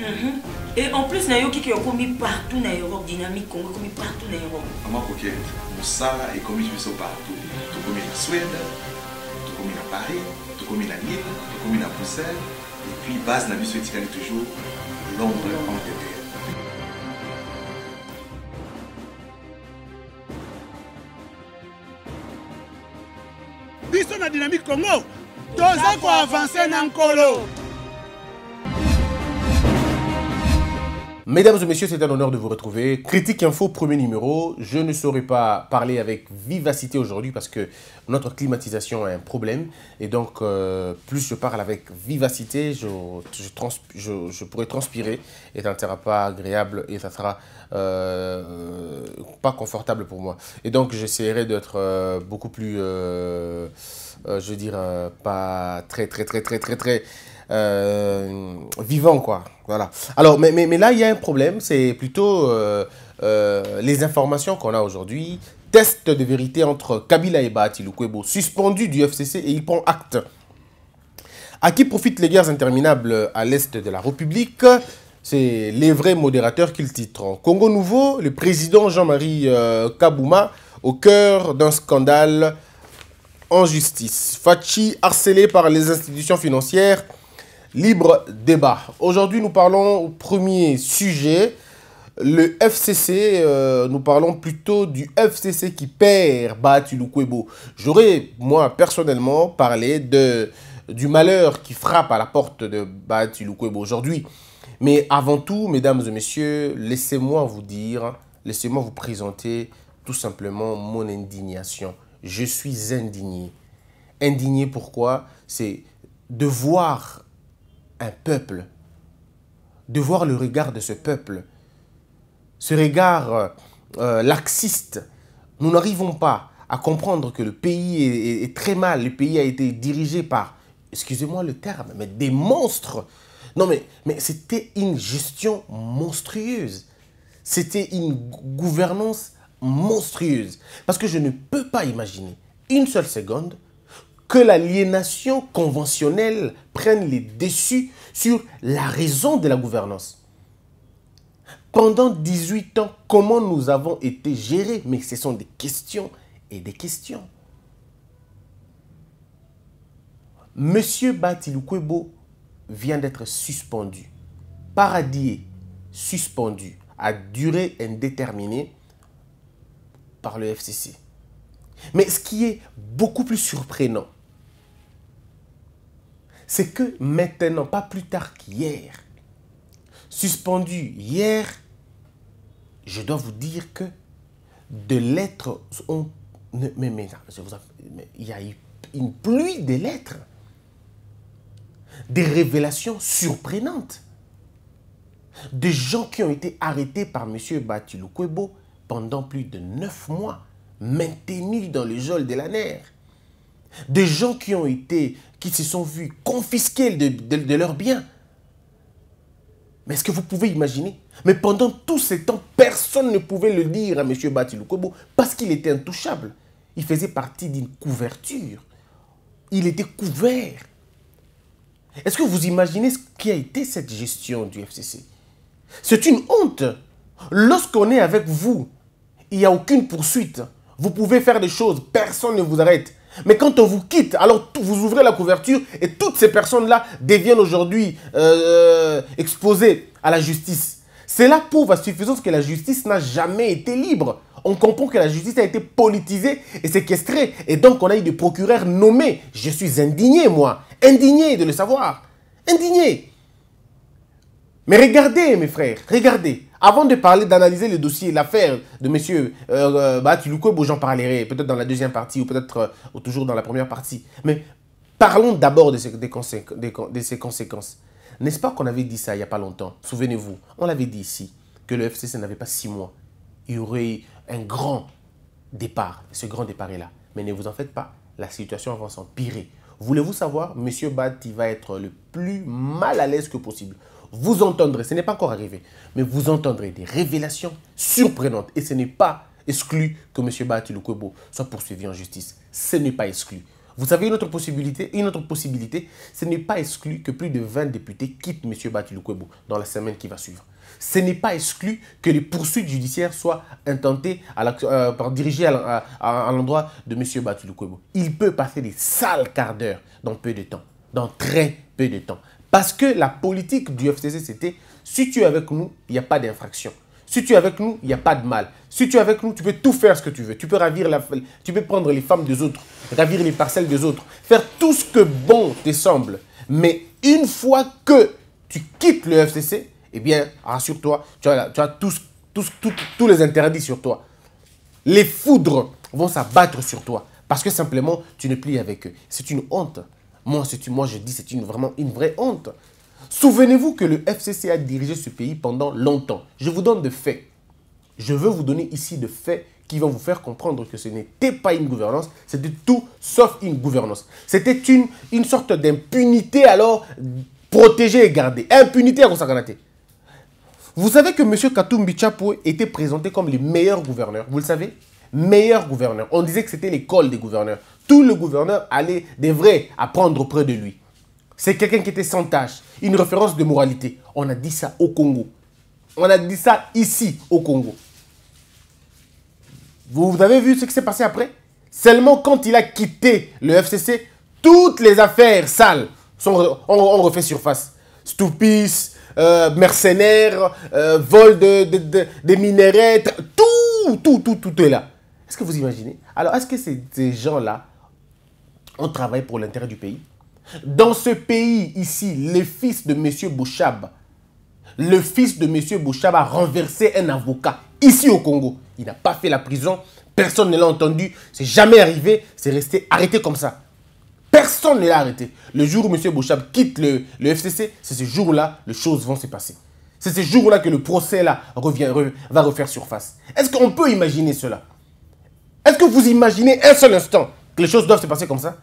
Mhm. Et en plus, Nayoki qui est commis partout en Europe, dynamique Congo commis partout en Europe. Maman coquette, Moussala est commis sur partout. Tout commis en Suède, tout commis à Paris, tout commis à Lille, tout commis à Bruxelles. Et puis, base n'a vu ce toujours Londres en DDR. biso la dynamique congo toza dans le nkolo Mesdames et messieurs, c'est un honneur de vous retrouver. Critique Info, premier numéro. Je ne saurais pas parler avec vivacité aujourd'hui parce que notre climatisation a un problème. Et donc, euh, plus je parle avec vivacité, je, je, pourrais transpirer et ça ne sera pas agréable et ça sera euh, pas confortable pour moi. Et donc, j'essaierai d'être euh, beaucoup plus, je veux dire, pas très, très, très, très, très, très euh, vivant, quoi. Voilà. Alors, mais, mais, mais, là, il y a un problème, c'est plutôt euh, euh, les informations qu'on a aujourd'hui. Test de vérité entre Kabila et Bahati Lukwebo, suspendu du FCC et il prend acte. À qui profitent les guerres interminables à l'est de la République C'est les vrais modérateurs qui le titrent. Congo Nouveau, le président Jean-Marie Kabouma, au cœur d'un scandale en justice. Fachi harcelé par les institutions financières libre débat. Aujourd'hui, nous parlons au premier sujet, le FCC. Euh, nous parlons plutôt du FCC qui perd Batulukwebo. J'aurais, moi, personnellement, parlé de, du malheur qui frappe à la porte de Batulukwebo aujourd'hui. Mais avant tout, mesdames et messieurs, laissez-moi vous dire, laissez-moi vous présenter tout simplement mon indignation. Je suis indigné. Indigné pourquoi C'est de voir un peuple, de voir le regard de ce peuple, ce regard euh, euh, laxiste. Nous n'arrivons pas à comprendre que le pays est, est, très mal, le pays a été dirigé par, excusez-moi le terme, mais des monstres. Non mais, mais c'était une gestion monstrueuse. C'était une gouvernance monstrueuse. Parce que je ne peux pas imaginer une seule seconde que l'aliénation conventionnelle prenne les dessus sur la raison de la gouvernance. Pendant 18 ans, comment nous avons été gérés Mais ce sont des questions et des questions. Monsieur Batilukwebo vient d'être suspendu, paradis suspendu à durée indéterminée par le FCC. Mais ce qui est beaucoup plus surprenant, c'est que maintenant, pas plus tard qu'hier, suspendu hier, je dois vous dire que de lettres, ont mais, il y a eu une pluie de lettres, des révélations surprenantes, des gens qui ont été arrêtés par M. Batilukwebo pendant plus de neuf mois, maintenus dans le geôle de la nerf des gens qui ont été, qui se sont vus confisquer de, leurs biens. Mais est-ce que vous pouvez imaginer Mais pendant tout ce temps, personne ne pouvait le dire à M. Lukobo parce qu'il était intouchable. Il faisait partie d'une couverture. Il était couvert. Est-ce que vous imaginez ce qui a été cette gestion du FCC C'est une honte. Lorsqu'on est avec vous, il n'y a aucune poursuite. Vous pouvez faire des choses, personne ne vous arrête. Mais quand on vous quitte, alors vous ouvrez la couverture et toutes ces personnes-là deviennent aujourd'hui euh, euh, exposées à la justice. C'est la à suffisance que la justice n'a jamais été libre. On comprend que la justice a été politisée et séquestrée. Et donc, on a eu des procureurs nommés. Je suis indigné, moi. Indigné de le savoir. Indigné. Mais regardez, mes frères, regardez. Avant de parler, d'analyser le dossier, l'affaire de M. Euh, euh j'en parlerai peut-être dans la deuxième partie ou peut-être euh, toujours dans la première partie. Mais parlons d'abord de ces, conséquences. N'est-ce pas qu'on avait dit ça il n'y a pas longtemps Souvenez-vous, on l'avait dit ici, que le FCC n'avait pas six mois. Il y aurait un grand départ. Ce grand départ est là. Mais ne vous en faites pas, la situation va s'empirer. Voulez-vous savoir, M. Bat, il va être le plus mal à l'aise que possible vous entendrez, ce n'est pas encore arrivé, mais vous entendrez des révélations surprenantes. Et ce n'est pas exclu que M. Bahati Lukwebo soit poursuivi en justice. Ce n'est pas exclu. Vous savez, une autre possibilité, une autre possibilité, ce n'est pas exclu que plus de 20 députés quittent M. Bahati Lukwebo dans la semaine qui va suivre. Ce n'est pas exclu que les poursuites judiciaires soient intentées euh, par dirigées à, l'endroit de M. Bati Il peut passer des sales quarts d'heure dans peu de temps, dans très peu de temps. Parce que la politique du FCC, c'était si tu es avec nous, il n'y a pas d'infraction. Si tu es avec nous, il n'y a pas de mal. Si tu es avec nous, tu peux tout faire ce que tu veux. Tu peux, ravir la, tu peux prendre les femmes des autres, ravir les parcelles des autres, faire tout ce que bon te semble. Mais une fois que tu quittes le FCC, eh bien, rassure-toi, tu as, tous, tous, les interdits sur toi. Les foudres vont s'abattre sur toi parce que simplement, tu ne plies avec eux. C'est une honte. Moi, moi je dis c'est une, vraiment une vraie honte. Souvenez-vous que le FCC a dirigé ce pays pendant longtemps. Je vous donne des faits. Je veux vous donner ici des faits qui vont vous faire comprendre que ce n'était pas une gouvernance, c'était tout sauf une gouvernance. C'était une, une sorte d'impunité alors protégée et gardée. Impunité à Rosaganate. Vous savez que M. Katoum Bichapo était présenté comme le meilleur gouverneur. Vous le savez Meilleur gouverneur. On disait que c'était l'école des gouverneurs tout le gouverneur allait, devrait apprendre auprès de lui. C'est quelqu'un qui était sans tâche, une référence de moralité. On a dit ça au Congo. On a dit ça ici, au Congo. Vous, avez vu ce qui s'est passé après Seulement quand il a quitté le FCC, toutes les affaires sales sont, ont, refait surface. Stupis, euh, mercenaires, euh, vol de, de, tout, tout, tout, tout est là. Est-ce que vous imaginez Alors, est-ce que ces gens-là on travaille pour l'intérêt du pays. Dans ce pays, ici, le fils de M. Bouchab, le fils de M. Bouchab a renversé un avocat ici au Congo. Il n'a pas fait la prison. Personne ne l'a entendu. C'est jamais arrivé. C'est resté arrêté comme ça. Personne ne l'a arrêté. Le jour où M. Bouchab quitte le, le FCC, c'est ce jour-là que les choses vont se passer. C'est ce jour-là que le procès là va refaire surface. Est-ce qu'on peut imaginer cela Est-ce que vous imaginez un seul instant que les choses doivent se passer comme ça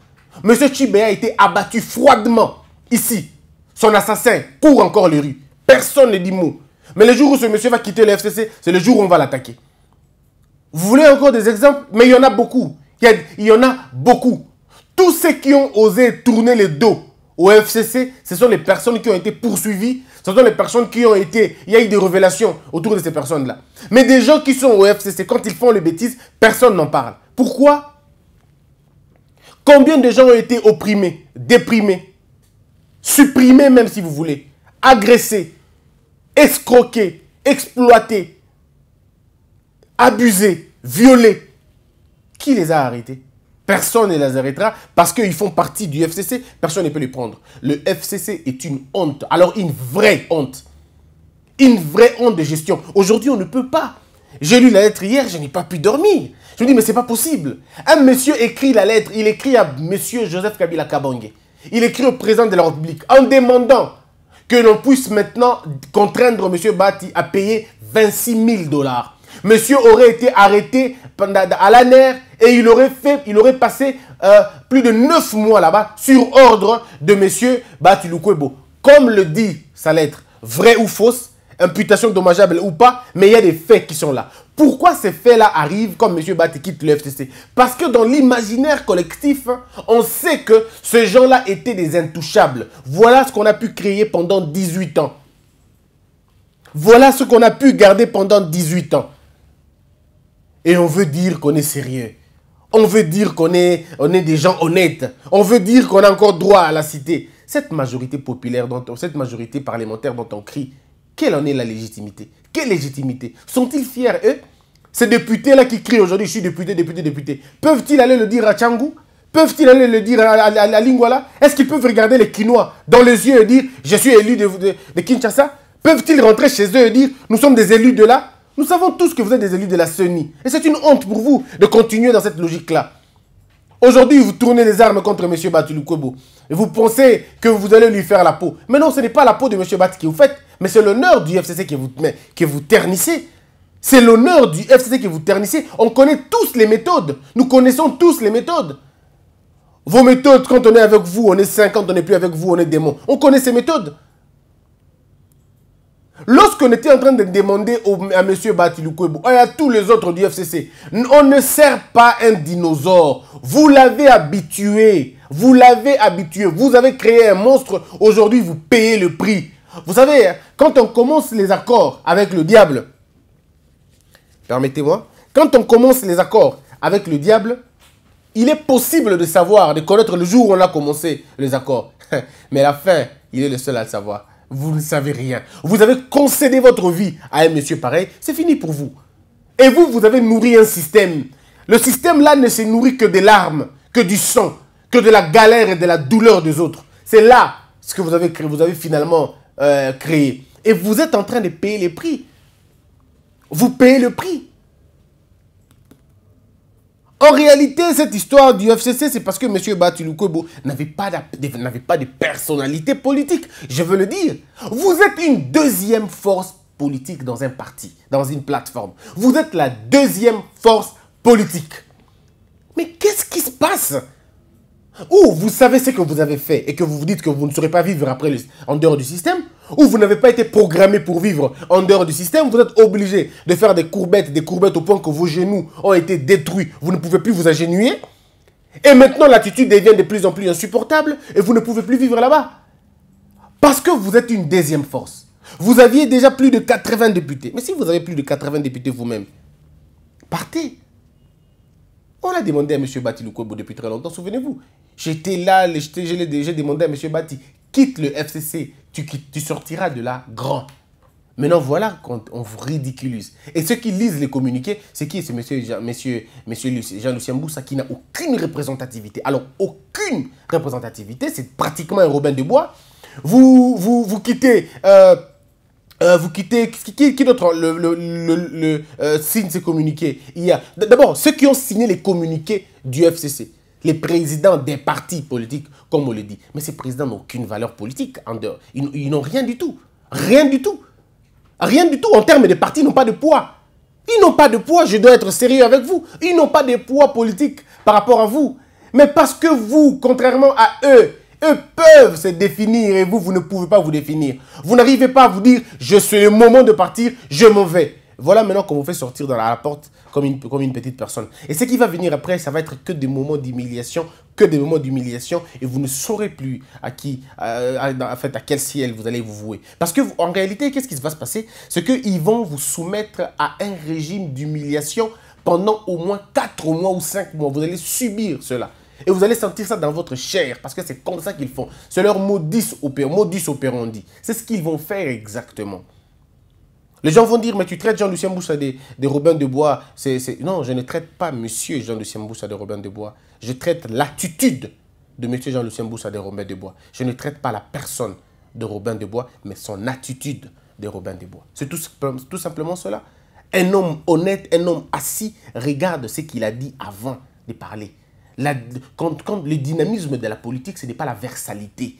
Monsieur Chibé a été abattu froidement ici. Son assassin court encore les rues. Personne ne dit mot. Mais le jour où ce monsieur va quitter le FCC, c'est le jour où on va l'attaquer. Vous voulez encore des exemples Mais il y en a beaucoup. Il y, en a beaucoup. Tous ceux qui ont osé tourner le dos au FCC, ce sont les personnes qui ont été poursuivies, ce sont les personnes qui ont été... Il y a eu des révélations autour de ces personnes-là. Mais des gens qui sont au FCC, quand ils font les bêtises, personne n'en parle. Pourquoi Combien de gens ont été opprimés, déprimés, supprimés même si vous voulez, agressés, escroqués, exploités, abusés, violés Qui les a arrêtés Personne ne les arrêtera parce qu'ils font partie du FCC. Personne ne peut les prendre. Le FCC est une honte. Alors une vraie honte. Une vraie honte de gestion. Aujourd'hui, on ne peut pas j'ai lu la lettre hier, je n'ai pas pu dormir. Je me dis, mais c'est pas possible. Un monsieur écrit la lettre, il écrit à monsieur Joseph Kabila Kabangé. Il écrit au président de la République en demandant que l'on puisse maintenant contraindre monsieur Bati à payer 26 000 dollars. Monsieur aurait été arrêté à la nerf et il aurait, fait, il aurait passé euh, plus de 9 mois là-bas sur ordre de monsieur Bati Lukwebo. Comme le dit sa lettre, vraie ou fausse, imputation dommageable ou pas, mais il y a des faits qui sont là. Pourquoi ces faits-là arrivent quand M. Bat quitte le FTC Parce que dans l'imaginaire collectif, hein, on sait que ces gens-là étaient des intouchables. Voilà ce qu'on a pu créer pendant 18 ans. Voilà ce qu'on a pu garder pendant 18 ans. Et on veut dire qu'on est sérieux. On veut dire qu'on est, on est des gens honnêtes. On veut dire qu'on a encore droit à la cité. Cette majorité populaire, cette majorité parlementaire dont on crie, quelle en est la légitimité Quelle légitimité Sont-ils fiers, eux Ces députés-là qui crient aujourd'hui, je suis député, député, député, peuvent-ils aller le dire à Tchangou Peuvent-ils aller le dire à, la Lingwala Est-ce qu'ils peuvent regarder les Quinois dans les yeux et dire « Je suis élu de, Kinshasa » Peuvent-ils rentrer chez eux et dire « Nous sommes des élus de là ?» Nous savons tous que vous êtes des élus de la CENI. Et c'est une honte pour vous de continuer dans cette logique-là. Aujourd'hui, vous tournez les armes contre M. Batulukobo. Et vous pensez que vous allez lui faire la peau. Mais non, ce n'est pas la peau de M. Bat qui vous faites. Mais c'est l'honneur du FCC qui vous, vous ternissez. C'est l'honneur du FCC qui vous ternissez. On connaît tous les méthodes. Nous connaissons tous les méthodes. Vos méthodes, quand on est avec vous, on est 50, on n'est plus avec vous, on est démon. On connaît ces méthodes. Lorsqu'on était en train de demander à M. Batiloukouébou et à tous les autres du FCC, on ne sert pas un dinosaure. Vous l'avez habitué. Vous l'avez habitué. Vous avez créé un monstre. Aujourd'hui, vous payez le prix. Vous savez, quand on commence les accords avec le diable, permettez-moi, quand on commence les accords avec le diable, il est possible de savoir, de connaître le jour où on a commencé les accords. Mais la fin, il est le seul à le savoir. Vous ne savez rien. Vous avez concédé votre vie à un monsieur pareil. C'est fini pour vous. Et vous, vous avez nourri un système. Le système-là ne s'est nourri que des larmes, que du sang, que de la galère et de la douleur des autres. C'est là ce que vous avez créé. Vous avez finalement euh, créé. Et vous êtes en train de payer les prix. Vous payez le prix. En réalité, cette histoire du FCC, c'est parce que M. Batulukobo n'avait pas, de, pas de personnalité politique. Je veux le dire. Vous êtes une deuxième force politique dans un parti, dans une plateforme. Vous êtes la deuxième force politique. Mais qu'est-ce qui se passe Ou vous savez ce que vous avez fait et que vous vous dites que vous ne saurez pas vivre après en dehors du système, où vous n'avez pas été programmé pour vivre en dehors du système, vous êtes obligé de faire des courbettes, des courbettes au point que vos genoux ont été détruits, vous ne pouvez plus vous ingénuer. Et maintenant, l'attitude devient de plus en plus insupportable et vous ne pouvez plus vivre là-bas. Parce que vous êtes une deuxième force. Vous aviez déjà plus de 80 députés. Mais si vous avez plus de 80 députés vous-même, partez. On a demandé à M. Bati Lukwebo depuis très longtemps, souvenez-vous. J'étais là, j'ai demandé à M. Bati, Quitte le FCC, tu, sortiras de là grand. Maintenant, voilà qu'on on ridiculise. Et ceux qui lisent les communiqués, c'est qui C'est monsieur, Jean-Lucien Boussa qui n'a aucune représentativité. Alors, aucune représentativité, c'est pratiquement un Robin de Bois. Vous, vous, quittez... Euh, euh, vous quittez, qui, d'autre le, euh, signe ces communiqués d'abord ceux qui ont signé les communiqués du FCC les présidents des partis politiques, comme on le dit. Mais ces présidents n'ont aucune valeur politique en dehors. Ils, n'ont rien du tout. Rien du tout. Rien du tout en termes de partis, ils n'ont pas de poids. Ils n'ont pas de poids, je dois être sérieux avec vous. Ils n'ont pas de poids politique par rapport à vous. Mais parce que vous, contrairement à eux, eux peuvent se définir et vous, vous ne pouvez pas vous définir. Vous n'arrivez pas à vous dire, je suis le moment de partir, je m'en vais. Voilà maintenant qu'on vous fait sortir dans la porte comme une, comme une petite personne. Et ce qui va venir après, ça va être que des moments d'humiliation, que des moments d'humiliation, et vous ne saurez plus à qui, à, en fait, à quel ciel vous allez vous vouer. Parce que, en réalité, qu'est-ce qui va se passer C'est qu'ils vont vous soumettre à un régime d'humiliation pendant au moins 4 mois ou 5 mois. Vous allez subir cela. Et vous allez sentir ça dans votre chair, parce que c'est comme ça qu'ils font. C'est leur Modus operandi. C'est ce qu'ils vont faire exactement. Les gens vont dire, mais tu traites Jean-Lucien Boussa de, Robin de Bois. C'est Non, je ne traite pas monsieur Jean-Lucien Boussa de Robin de Bois. Je traite l'attitude de monsieur Jean-Lucien Boussa de Robin de Bois. Je ne traite pas la personne de Robin de Bois, mais son attitude de Robin de Bois. C'est tout, simplement cela. Un homme honnête, un homme assis, regarde ce qu'il a dit avant de parler. quand, le dynamisme de la politique, ce n'est pas la versalité.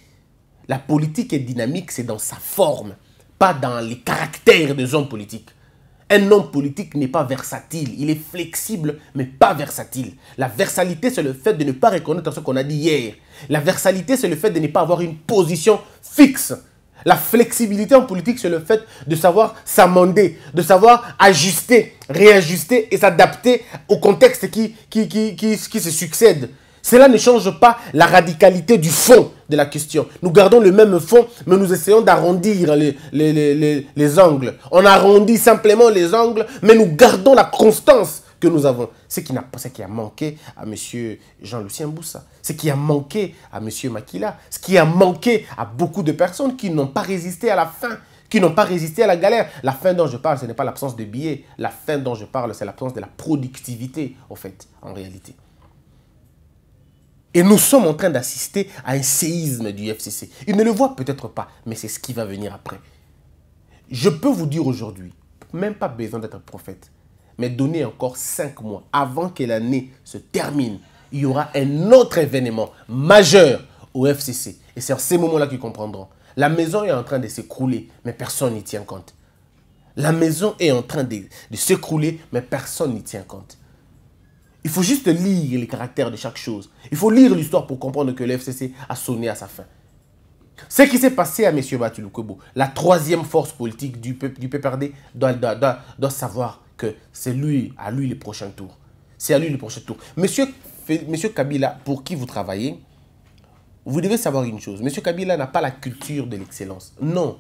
La politique est dynamique, c'est dans sa forme pas dans les caractères des hommes politiques. Un homme politique n'est pas versatile. Il est flexible, mais pas versatile. La versalité, c'est le fait de ne pas reconnaître ce qu'on a dit hier. La versalité, c'est le fait de ne pas avoir une position fixe. La flexibilité en politique, c'est le fait de savoir s'amender, de savoir ajuster, réajuster et s'adapter au contexte qui, qui, qui, qui se succède. Cela ne change pas la radicalité du fond de la question. Nous gardons le même fond, mais nous essayons d'arrondir les, les, les, les, angles. On arrondit simplement les angles, mais nous gardons la constance que nous avons. Ce qui, ce qui a manqué à M. Jean-Lucien Boussa, ce qui a manqué à M. Makila, ce qui a manqué à beaucoup de personnes qui n'ont pas résisté à la faim, qui n'ont pas résisté à la galère. La faim dont je parle, ce n'est pas l'absence de billets. La faim dont je parle, c'est l'absence de la productivité, en fait, en réalité. Et nous sommes en train d'assister à un séisme du FCC. Ils ne le voient peut-être pas, mais c'est ce qui va venir après. Je peux vous dire aujourd'hui, même pas besoin d'être prophète, mais donner encore cinq mois avant que l'année se termine, il y aura un autre événement majeur au FCC. Et c'est en ces moments-là qu'ils comprendront. La maison est en train de s'écrouler, mais personne n'y tient compte. La maison est en train de s'écrouler, mais personne n'y tient compte. Il faut juste lire les caractères de chaque chose. Il faut lire l'histoire pour comprendre que le FCC a sonné à sa fin. Ce qui s'est passé à M. Batulukobo, la troisième force politique du, du PPRD, doit, doit, doit, doit savoir que c'est lui, à lui le prochain tour. C'est à lui le prochain tour. Monsieur, Monsieur Kabila, pour qui vous travaillez, vous devez savoir une chose. Monsieur Kabila n'a pas la culture de l'excellence. Non,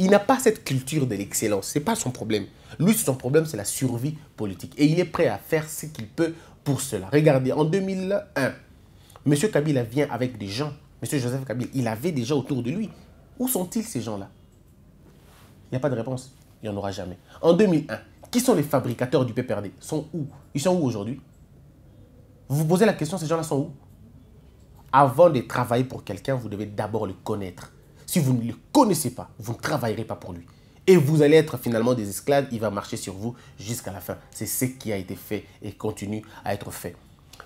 il n'a pas cette culture de l'excellence. Ce n'est pas son problème. Lui, son problème, c'est la survie politique. Et il est prêt à faire ce qu'il peut pour cela. Regardez, en 2001, M. Kabila vient avec des gens. M. Joseph Kabila, il avait des gens autour de lui. Où sont-ils ces gens-là Il n'y a pas de réponse. Il n'y en aura jamais. En 2001, qui sont les fabricateurs du PPRD Ils sont où Ils sont où aujourd'hui Vous vous posez la question, ces gens-là sont où Avant de travailler pour quelqu'un, vous devez d'abord le connaître. Si vous ne le connaissez pas, vous ne travaillerez pas pour lui. Et vous allez être finalement des esclaves, il va marcher sur vous jusqu'à la fin. C'est ce qui a été fait et continue à être fait.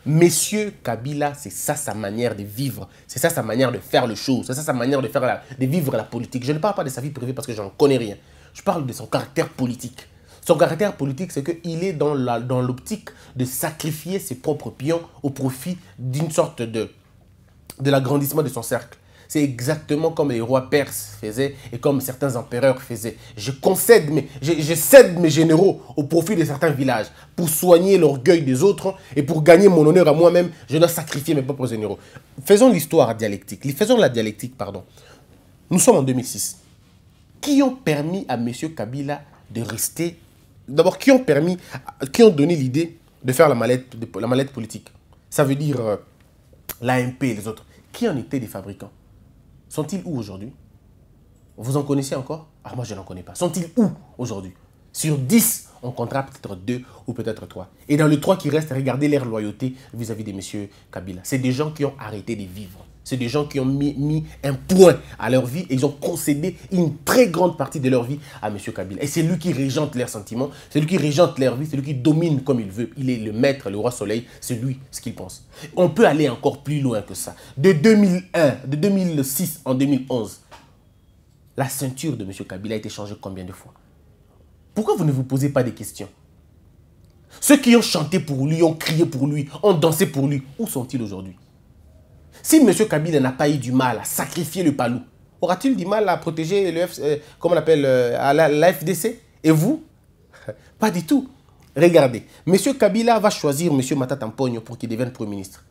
Monsieur Kabila, c'est ça sa manière de vivre, c'est ça sa manière de faire les choses, c'est ça sa manière de, faire de vivre la politique. Je ne parle pas de sa vie privée parce que je n'en connais rien. Je parle de son caractère politique. Son caractère politique, c'est qu'il est dans l'optique de sacrifier ses propres pions au profit d'une sorte de, de l'agrandissement de son cercle. C'est exactement comme les rois perses faisaient et comme certains empereurs faisaient. Je concède, mais je, cède mes généraux au profit de certains villages pour soigner l'orgueil des autres et pour gagner mon honneur à moi-même. Je dois sacrifier mes propres généraux. Faisons l'histoire dialectique. Faisons la dialectique, pardon. Nous sommes en 2006. Qui ont permis à M. Kabila de rester D'abord, qui ont permis, qui ont donné l'idée de faire la mallette, politique Ça veut dire euh, l'AMP et les autres. Qui en étaient des fabricants sont-ils où aujourd'hui Vous en connaissez encore Ah, moi, je n'en connais pas. Sont-ils où aujourd'hui Sur 10, on comptera peut-être 2 ou peut-être 3. Et dans le 3 qui reste, regardez leur loyauté vis-à-vis -vis des messieurs Kabila. C'est des gens qui ont arrêté de vivre. C'est des gens qui ont mis, un point à leur vie et ils ont concédé une très grande partie de leur vie à M. Kabila. Et c'est lui qui régente leurs sentiments, c'est lui qui régente leur vie, c'est lui qui domine comme il veut. Il est le maître, le roi soleil, c'est lui ce qu'il pense. On peut aller encore plus loin que ça. De 2001, de 2006 en 2011, la ceinture de M. Kabila a été changée combien de fois Pourquoi vous ne vous posez pas des questions Ceux qui ont chanté pour lui, ont crié pour lui, ont dansé pour lui, où sont-ils aujourd'hui si M. Kabila n'a pas eu du mal à sacrifier le palou, aura-t-il du mal à protéger le euh, on appelle, euh, la, FDC Et vous Pas du tout. Regardez, M. Kabila va choisir M. Matatampogne pour qu'il devienne Premier ministre.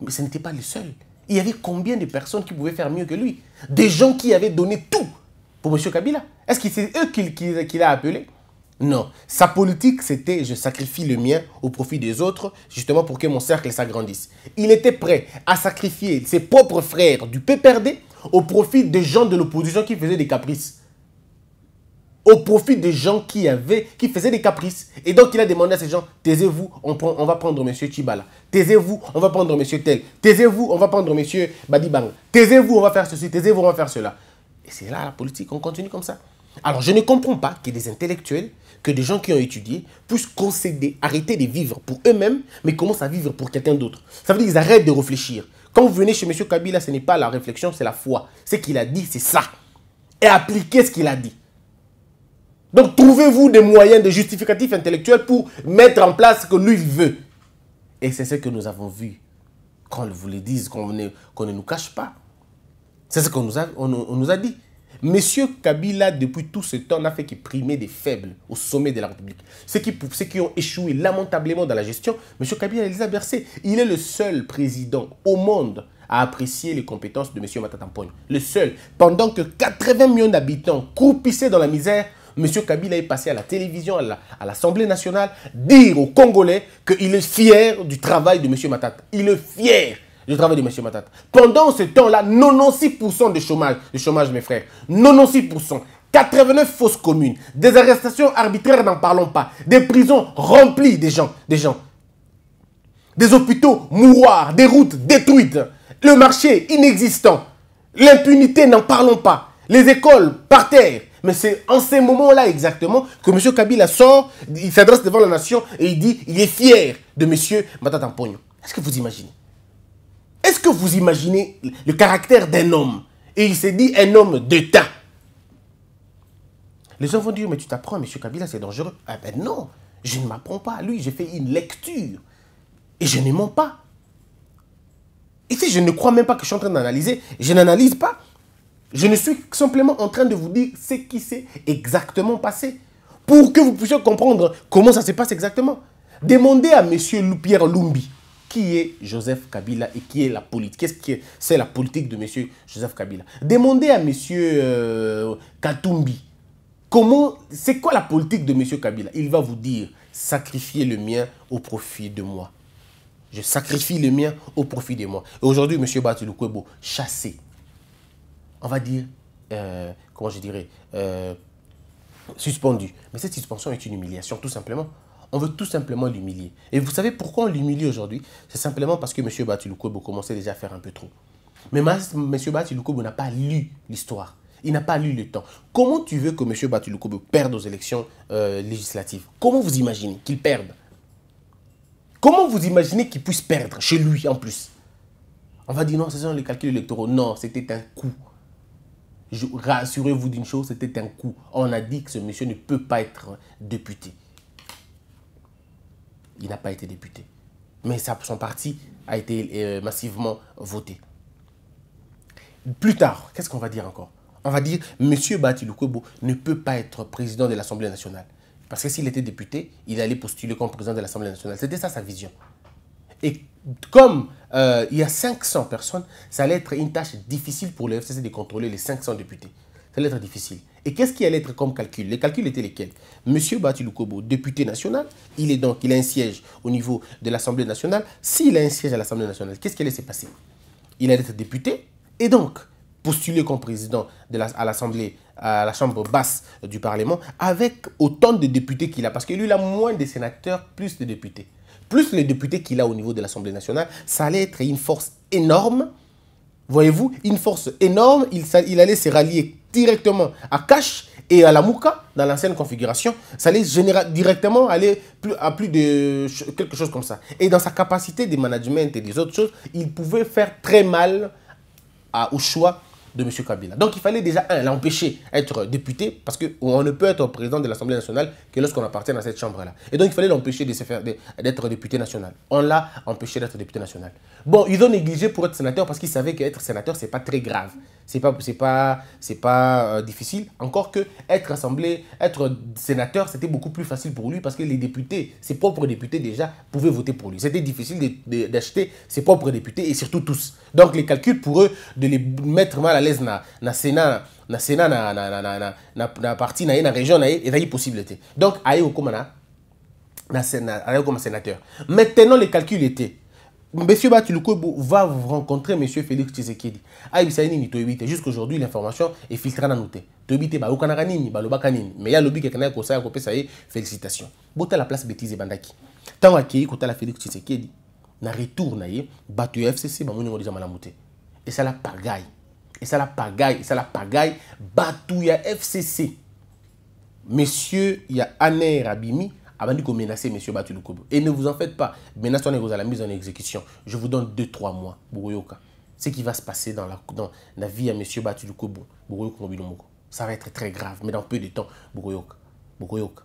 Mais ce n'était pas le seul. Il y avait combien de personnes qui pouvaient faire mieux que lui Des gens qui avaient donné tout pour M. Kabila. Est-ce que c'est eux qu'il a appelés non. Sa politique, c'était je sacrifie le mien au profit des autres, justement pour que mon cercle s'agrandisse. Il était prêt à sacrifier ses propres frères du PPRD au profit des gens de l'opposition qui faisaient des caprices. Au profit des gens qui, avaient, qui faisaient des caprices. Et donc, il a demandé à ces gens, taisez-vous, on, on va prendre M. Chibala. Taisez-vous, on va prendre M. Tel. Taisez-vous, on va prendre M. Badibang. Taisez-vous, on va faire ceci. Taisez-vous, on va faire cela. Et c'est là la politique, on continue comme ça. Alors, je ne comprends pas que des intellectuels que des gens qui ont étudié puissent concéder, arrêter de vivre pour eux-mêmes, mais commencent à vivre pour quelqu'un d'autre. Ça veut dire qu'ils arrêtent de réfléchir. Quand vous venez chez M. Kabila, ce n'est pas la réflexion, c'est la foi. Ce qu'il a dit, c'est ça. Et appliquez ce qu'il a dit. Donc trouvez-vous des moyens des justificatifs intellectuels pour mettre en place ce que lui veut. Et c'est ce que nous avons vu. Quand vous le dise, qu'on ne, ne nous cache pas. C'est ce qu'on nous, nous a dit. Monsieur Kabila, depuis tout ce temps, n'a fait que primer des faibles au sommet de la République. Ceux qui, qui ont échoué lamentablement dans la gestion, Monsieur Kabila les a bercés. Il est le seul président au monde à apprécier les compétences de Monsieur Matatampogne. Le seul. Pendant que 80 millions d'habitants croupissaient dans la misère, M. Kabila est passé à la télévision, à l'Assemblée nationale, dire aux Congolais qu'il est fier du travail de M. Matata. Il est fier je travail de M. Matata. Pendant ce temps-là, 96% de chômage, de chômage, mes frères. 96%. 89 fausses communes, des arrestations arbitraires, n'en parlons pas, des prisons remplies des gens, des gens, des hôpitaux mouroirs, des routes détruites, le marché inexistant, l'impunité, n'en parlons pas, les écoles par terre. Mais c'est en ces moments-là exactement que M. Kabila sort, il s'adresse devant la nation et il dit il est fier de M. Matatampogno. Est-ce que vous imaginez est-ce que vous imaginez le caractère d'un homme Et il s'est dit un homme d'État. Les enfants vont dire, mais tu t'apprends, M. Kabila, c'est dangereux. Ah ben non, je ne m'apprends pas lui, j'ai fait une lecture. Et je ne mens pas. Et si je ne crois même pas que je suis en train d'analyser, je n'analyse pas. Je ne suis simplement en train de vous dire ce qui s'est exactement passé. Pour que vous puissiez comprendre comment ça se passe exactement. Demandez à M. Pierre Lumbi, qui est Joseph Kabila et qui est la politique. Qu'est-ce que c'est la politique de M. Joseph Kabila Demandez à M. Euh, Katumbi comment, c'est quoi la politique de M. Kabila Il va vous dire sacrifiez le mien au profit de moi. Je sacrifie le mien au profit de moi. Et aujourd'hui, M. Batulukwebo, chassé. On va dire, euh, comment je dirais, euh, suspendu. Mais cette suspension est une humiliation, tout simplement. On veut tout simplement l'humilier. Et vous savez pourquoi on l'humilie aujourd'hui C'est simplement parce que M. Batilukobo commençait déjà à faire un peu trop. Mais M. Batilukobo n'a pas lu l'histoire. Il n'a pas lu le temps. Comment tu veux que M. Batilukobo perde aux élections euh, législatives Comment vous imaginez qu'il perde Comment vous imaginez qu'il puisse perdre chez lui en plus On va dire non, ce sont les calculs électoraux. Non, c'était un coup. Rassurez-vous d'une chose, c'était un coup. On a dit que ce monsieur ne peut pas être député il n'a pas été député. Mais son parti a été euh, massivement voté. Plus tard, qu'est-ce qu'on va dire encore On va dire, M. Batilukwebo ne peut pas être président de l'Assemblée nationale. Parce que s'il était député, il allait postuler comme président de l'Assemblée nationale. C'était ça sa vision. Et comme euh, il y a 500 personnes, ça allait être une tâche difficile pour le FCC de contrôler les 500 députés. Ça allait être difficile. Et qu'est-ce qui allait être comme calcul Les calculs étaient lesquels Monsieur Batilukobo, député national, il est donc, il a un siège au niveau de l'Assemblée nationale. S'il a un siège à l'Assemblée nationale, qu'est-ce qui allait se passer Il allait être député et donc postuler comme président de à la chambre basse du Parlement, avec autant de députés qu'il a, parce que lui, a moins de sénateurs, plus de députés. Plus les députés qu'il a au niveau de l'Assemblée nationale, ça allait être une force énorme. Voyez-vous, une force énorme, il, il allait se rallier directement à cash et à la Mouka dans l'ancienne configuration, ça allait directement aller plus, à plus de quelque chose comme ça. Et dans sa capacité de management et des autres choses, il pouvait faire très mal au choix de M. Kabila. Donc il fallait déjà, un, l'empêcher d'être député, parce qu'on ne peut être président de l'Assemblée nationale que lorsqu'on appartient à cette chambre-là. Et donc il fallait l'empêcher d'être député national. On l'a empêché d'être député national. Bon, ils ont négligé pour être sénateur parce qu'ils savaient qu'être sénateur, c'est pas très grave. C'est pas, c'est pas, euh, difficile. Encore que être assemblé, être sénateur, c'était beaucoup plus facile pour lui parce que les députés, ses propres députés déjà, pouvaient voter pour lui. C'était difficile d'acheter ses propres députés et surtout tous. Donc les calculs pour eux de les mettre mal à l'aise dans le Sénat, dans Sénat, na la partie, dans la région, il possibilité. Donc, aïe au na sénateur. Maintenant, les calculs étaient Monsieur Batilukobo va rencontrer Monsieur Félix Tshisekedi. Aïbisaini ah, ni Jusqu'à Jusqu'aujourd'hui, l'information est filtrée dans noté. Toibite bah ukanaka nini, ba lobaka nini. Mais ya lobi kekana ko sa ko pesa ye félicitations. Bota la place bêtise bandaki. Tant akei kota la Félix Tshisekedi. Na retour na ye batu FCC ba monyo Mala muté. Et ça la pagaille. Et ça la pagaille, et ça la pagaille batu ya FCC. Monsieur ya Aner Abimi de de menacer monsieur Batulukobo. Et ne vous en faites pas. Ménagez-vous à la mise en exécution. Je vous donne 2-3 mois. Bouroyoka. Ce qui va se passer dans la, dans la vie à monsieur Batulukobo. Bouroyoka Ça va être très grave. Mais dans peu de temps, Bouroyoka. Bouroyoka.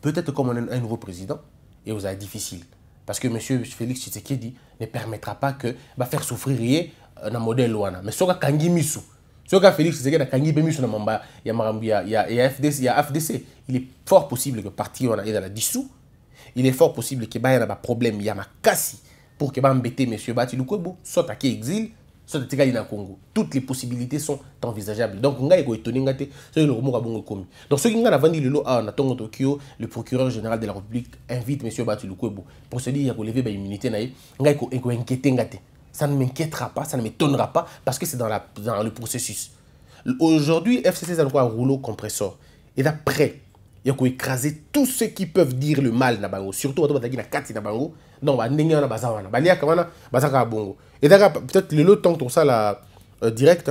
Peut-être comme on a un nouveau président, et vous allez difficile. Parce que monsieur Félix Tshisekedi ne permettra pas que va faire souffrir un euh, modèle Wana. Mais Soka Kangimisu. Tchoka Félix Tshisekedi a gagné même sur mamba ya marambu ya ya FDC ya FDC. Il est fort possible que parti on aille dans la dissous. Il est fort possible que ba y a ba problème ya makasi pour que ba embêter monsieur Bati Lukwebo soit à exil soit à dans Congo. Toutes les possibilités sont envisageables. Donc on a étonné ngate c'est le remords bon commis. Donc ceux qui ngana vandi le lot à Natongo Tokyo, le procureur général de la République invite monsieur Bati Lukwebo pour se dire il a relevé ba immunité naïe. Nga ko inquiéter ngate. Ça ne m'inquiétera pas, ça ne m'étonnera pas parce que c'est dans, dans, le processus. Aujourd'hui, FCC a un rouleau compresseur. Et d'après, il faut écraser tous ceux qui peuvent dire le mal nabango. Surtout, on va dire que nabango. Non, on bah, va dire que bazawana. Balia kamana bazaka bongo. Et d'ailleurs, peut-être le temps que ça la euh, direct,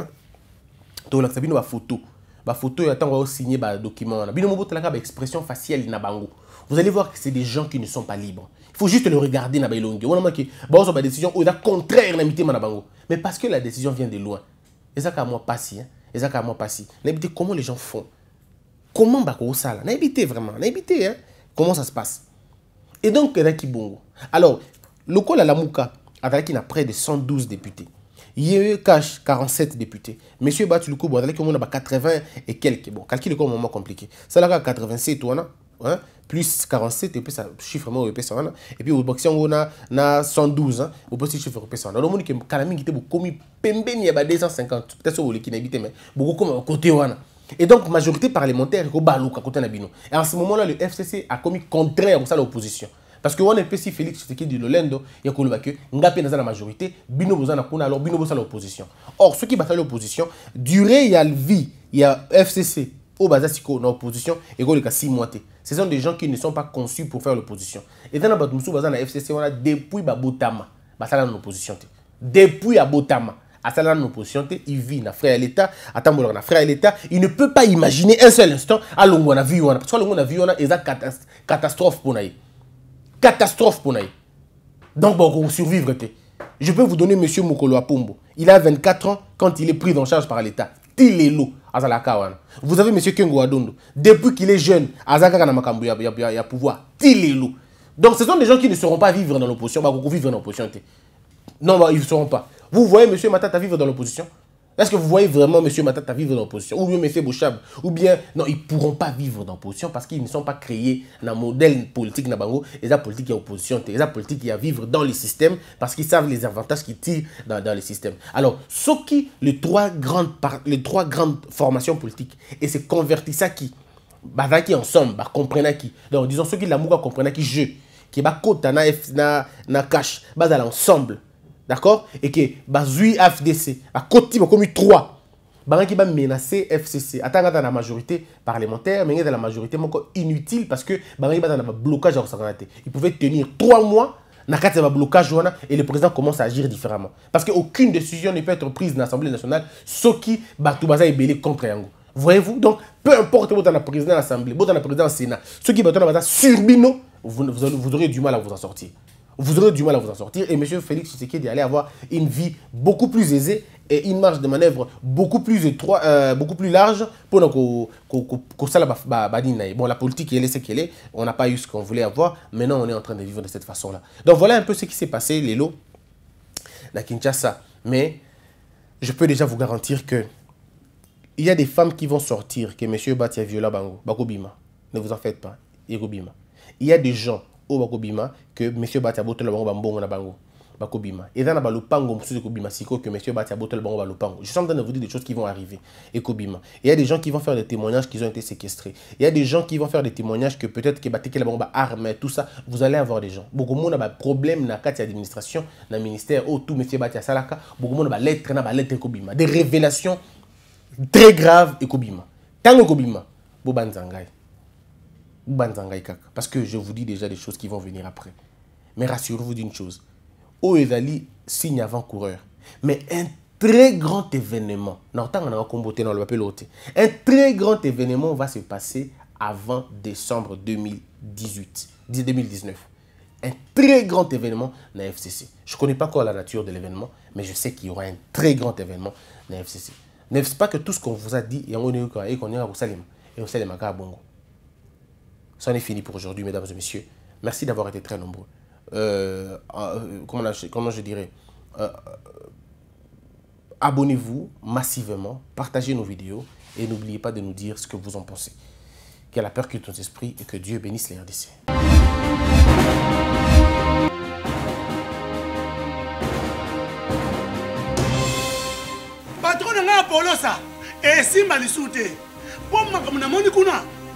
tu as une photo. La bah, photo, il y a signer le bah, document. Il y a une expression faciale Bango. Vous allez voir que c'est des gens qui ne sont pas libres. Il faut juste le regarder na bailongi. On a bon sur décision au contraire na Mais parce que la décision vient de loin. Et ça moi pas si hein. Et ça moi pas si. comment les gens font. Comment ça, ko N'a vraiment. N'habité hein. Comment ça se passe. Et donc il y là qui bongo. Alors le col à la mouka avec qui a près de 112 députés. Il y eu Cash, 47 députés. Monsieur Batuluku, il y a 80 et quelques. Bon, le comme moment compliqué. Ça, a 87, ou a hein, plus 47 et puis ça chiffre mo epesa hein. et puis oboxi a na na 112 hein, oposi chiffre epesa wana olomoni qui kala mingi te bokomi pembeni ya ba 250 peut-être so oleki na yebi te mais bokokoma kote wana et donc majorité parlementaire ekobaluka kote côté Nabino et en ce moment là le fcc a commis contraire kosala opposition parce que wana epesi félix tshisekedi lolendo ya koloba ke nga ngapé dans la majorité bino besoin na kuna alors bino à l'opposition or ceux soki basali l'opposition durée le vie il y a fcc au bazasiko na opposition a 6 mois ce sont des gens qui ne sont pas conçus pour faire l'opposition et dans la mosusu baza na fcc a depuis babotama basala na opposition depuis abotama asala ah, na opposition l'opposition il vit na frère l'État. Attends, atambolaka na frère l'état il ne peut pas imaginer un seul instant alongwa na vie a parce que alongwa na vie a exact catastrophe pour naï catastrophe pour na donc pour survivre je peux vous donner monsieur mokolo apombo il a 24 ans quand il est pris en charge par l'état l'eau vous avez M. kengo Adondo, depuis qu'il est jeune il y na pouvoir. ya, ya, ya, pouvoir donc ce sont des gens qui ne seront pas vivre dans l'opposition bakoko vivre dans l'opposition non bah, ils ne seront pas vous voyez M. matata vivre dans l'opposition est-ce que vous voyez vraiment M. Matata vivre dans l'opposition Ou bien M. Bouchab Ou bien, non, ils ne pourront pas vivre dans l'opposition parce qu'ils ne sont pas créés dans un modèle politique Nabango. Et la politique est opposition. Et la politique qui à vivre dans le système parce qu'ils savent les avantages qu'ils tirent dans, dans, le système. Alors, ceux qui, les trois grandes, les trois grandes formations politiques, et se convertissent ça qui bah, qui ensemble, bah, comprennent qui Donc, disons, ceux qui l'amour comprennent qui jeu, qui bah, côte, na, na, na cash, bah, ensemble. D'accord Et que Bazui FDC, a côté, il y a Qui va menacer FCC. Attends, dans la majorité parlementaire, mais dans la majorité inutile parce que y bah, va dans le blocage à Il pouvait tenir trois mois un blocage et le président commence à agir différemment parce qu'aucune décision ne peut être prise dans l'Assemblée nationale ce qui bah, est est contre yango voyez-vous donc peu importe le président de l'Assemblée le président du Sénat ceux qui battent sur surbino vous aurez du mal à vous en sortir vous aurez du mal à vous en sortir. Et M. Félix Tshisekedi allait avoir une vie beaucoup plus aisée et une marge de manœuvre beaucoup plus étroite, euh, beaucoup plus large pour que ça Bon, la politique, elle est ce qu'elle est. On n'a pas eu ce qu'on voulait avoir. Maintenant, on est en train de vivre de cette façon-là. Donc, voilà un peu ce qui s'est passé, les lots, la Kinshasa. Mais je peux déjà vous garantir que il y a des femmes qui vont sortir que M. Batia Viola Bango, Bakobima, ne vous en faites pas, Irobima. Il y a des gens oyo bakobima que monsieur bati abotela bango bambongo na bango bakobima eza na pango monsieur kobima siko que monsieur bati abotela bango balopango je suis en train de vous dire des choses qui vont arriver et kobima il y a des gens qui vont faire des témoignages qu'ils ont été séquestrés il y a des gens qui vont faire des témoignages que peut-être que ke batekela bango baarme tout ça vous allez avoir des gens Beaucoup monde a problème na carte administration na ministère oyo oh, tout monsieur beaucoup monde bokomona lettre na lettre kobima des révélations très graves et kobima ekobima kobima bobanzangai parce que je vous dis déjà des choses qui vont venir après. Mais rassurez-vous d'une chose. Oedali signe avant-coureur. Mais un très grand événement. Un très grand événement va se passer avant décembre 2018, 2019. Un très grand événement dans la FCC. Je ne connais pas encore la nature de l'événement, mais je sais qu'il y aura un très grand événement dans la FCC. n'est-ce pas que tout ce qu'on vous a dit, il y a un et qu'on est à Bongo. C'en est fini pour aujourd'hui, mesdames et messieurs. Merci d'avoir été très nombreux. Euh, ah, euh, comment, je dirais euh, Abonnez-vous massivement, partagez nos vidéos et n'oubliez pas de nous dire ce que vous en pensez. Qu'elle a peur quitte nos esprits et que Dieu bénisse les RDC. patron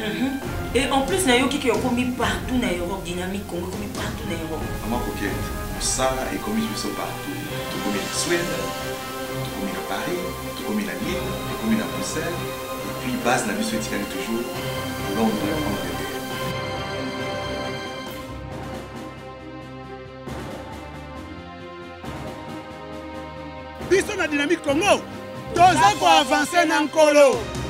Mhm. Et en plus, des gens qui commis partout dans l'Europe. dynamique Congo partout ça Europe. Maman ça partout. Tu Suède, tu commis à Paris, tu commis à Lille, tu commis la Bruxelles. Et puis base vie est toujours Londres, de la dynamique congo avancer dans le